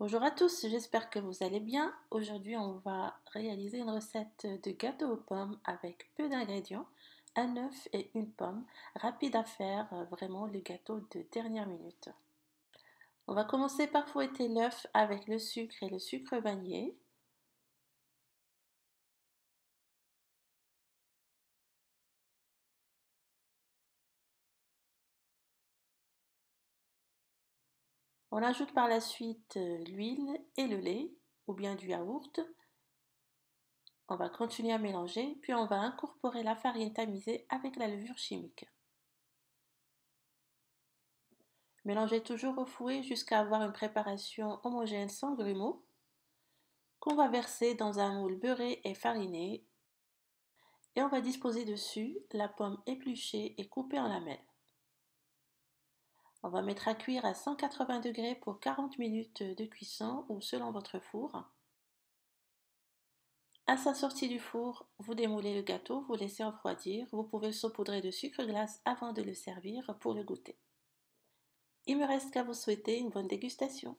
Bonjour à tous, j'espère que vous allez bien. Aujourd'hui, on va réaliser une recette de gâteau aux pommes avec peu d'ingrédients, un œuf et une pomme. Rapide à faire, euh, vraiment le gâteau de dernière minute. On va commencer par fouetter l'œuf avec le sucre et le sucre vanillé. On ajoute par la suite euh, l'huile et le lait ou bien du yaourt. On va continuer à mélanger, puis on va incorporer la farine tamisée avec la levure chimique. Mélangez toujours au fouet jusqu'à avoir une préparation homogène sans grumeaux qu'on va verser dans un moule beurré et fariné et on va disposer dessus la pomme épluchée et coupée en lamelles. On va mettre à cuire à 180 degrés pour 40 minutes de cuisson ou selon votre four. À sa sortie du four, vous démoulez le gâteau, vous laissez refroidir. Vous pouvez saupoudrer de sucre glace avant de le servir pour le goûter. Il me reste qu'à vous souhaiter une bonne dégustation.